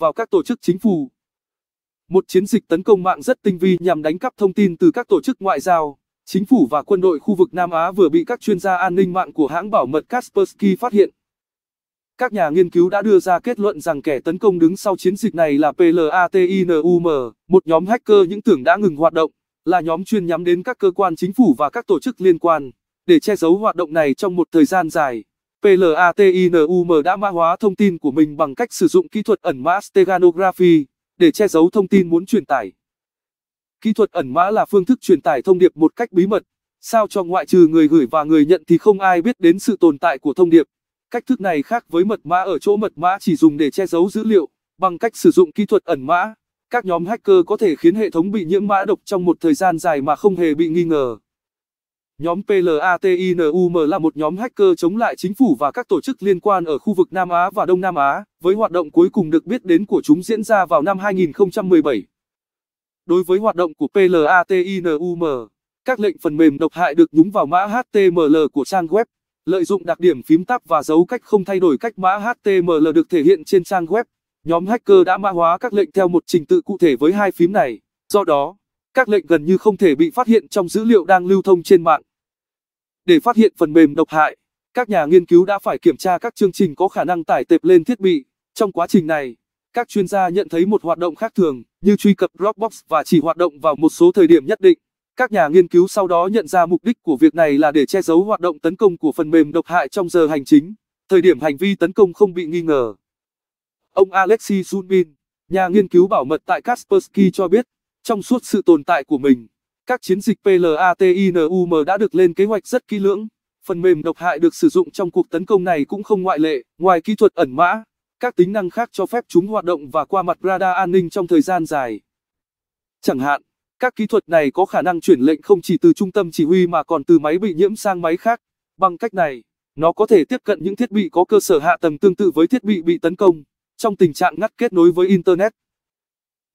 vào các tổ chức chính phủ. Một chiến dịch tấn công mạng rất tinh vi nhằm đánh cắp thông tin từ các tổ chức ngoại giao, chính phủ và quân đội khu vực Nam Á vừa bị các chuyên gia an ninh mạng của hãng bảo mật Kaspersky phát hiện. Các nhà nghiên cứu đã đưa ra kết luận rằng kẻ tấn công đứng sau chiến dịch này là PLATINUM, một nhóm hacker những tưởng đã ngừng hoạt động, là nhóm chuyên nhắm đến các cơ quan chính phủ và các tổ chức liên quan, để che giấu hoạt động này trong một thời gian dài. PLATINUM đã mã hóa thông tin của mình bằng cách sử dụng kỹ thuật ẩn mã steganography để che giấu thông tin muốn truyền tải. Kỹ thuật ẩn mã là phương thức truyền tải thông điệp một cách bí mật, sao cho ngoại trừ người gửi và người nhận thì không ai biết đến sự tồn tại của thông điệp. Cách thức này khác với mật mã ở chỗ mật mã chỉ dùng để che giấu dữ liệu, bằng cách sử dụng kỹ thuật ẩn mã, các nhóm hacker có thể khiến hệ thống bị nhiễm mã độc trong một thời gian dài mà không hề bị nghi ngờ. Nhóm PLATINUM là một nhóm hacker chống lại chính phủ và các tổ chức liên quan ở khu vực Nam Á và Đông Nam Á, với hoạt động cuối cùng được biết đến của chúng diễn ra vào năm 2017. Đối với hoạt động của PLATINUM, các lệnh phần mềm độc hại được nhúng vào mã HTML của trang web, lợi dụng đặc điểm phím tắt và dấu cách không thay đổi cách mã HTML được thể hiện trên trang web. Nhóm hacker đã mã hóa các lệnh theo một trình tự cụ thể với hai phím này. Do đó, các lệnh gần như không thể bị phát hiện trong dữ liệu đang lưu thông trên mạng. Để phát hiện phần mềm độc hại, các nhà nghiên cứu đã phải kiểm tra các chương trình có khả năng tải tệp lên thiết bị. Trong quá trình này, các chuyên gia nhận thấy một hoạt động khác thường như truy cập Dropbox và chỉ hoạt động vào một số thời điểm nhất định. Các nhà nghiên cứu sau đó nhận ra mục đích của việc này là để che giấu hoạt động tấn công của phần mềm độc hại trong giờ hành chính, thời điểm hành vi tấn công không bị nghi ngờ. Ông Alexey Zulmin, nhà nghiên cứu bảo mật tại Kaspersky cho biết, trong suốt sự tồn tại của mình, các chiến dịch PLATINUM đã được lên kế hoạch rất kỹ lưỡng. Phần mềm độc hại được sử dụng trong cuộc tấn công này cũng không ngoại lệ, ngoài kỹ thuật ẩn mã, các tính năng khác cho phép chúng hoạt động và qua mặt radar an ninh trong thời gian dài. Chẳng hạn, các kỹ thuật này có khả năng chuyển lệnh không chỉ từ trung tâm chỉ huy mà còn từ máy bị nhiễm sang máy khác. Bằng cách này, nó có thể tiếp cận những thiết bị có cơ sở hạ tầng tương tự với thiết bị bị tấn công, trong tình trạng ngắt kết nối với Internet.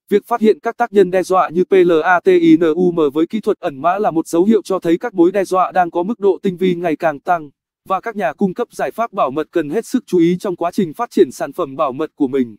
Việc phát hiện các tác nhân đe dọa như PLATINUM với kỹ thuật ẩn mã là một dấu hiệu cho thấy các mối đe dọa đang có mức độ tinh vi ngày càng tăng, và các nhà cung cấp giải pháp bảo mật cần hết sức chú ý trong quá trình phát triển sản phẩm bảo mật của mình.